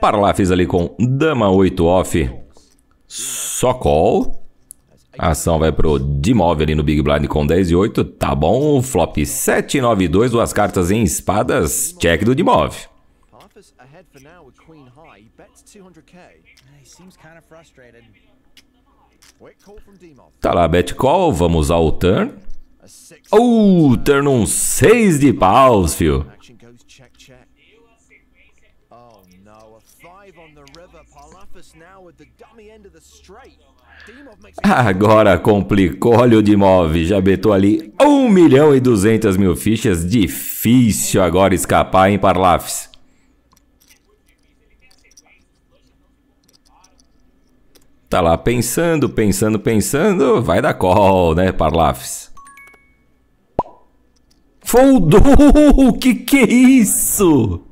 Para lá, fiz ali com dama 8 off. Só call. A ação vai pro d ali no Big Blind com 10 e 8. Tá bom. Flop 7, 9 e 2. Duas cartas em espadas. Check do d Tá lá, bet call. Vamos ao turn. Oh, turn um 6 de paus, fio. Check, check. Oh no, a five on the river. Palafas now at the dummy end of the straight. Agora complicou, olha o de move, já betou ali 1 milhão e 200 mil fichas, difícil agora escapar em Parlafis. Tá lá pensando, pensando, pensando, vai dar call, né, Parlafis. Foldou, que que é isso?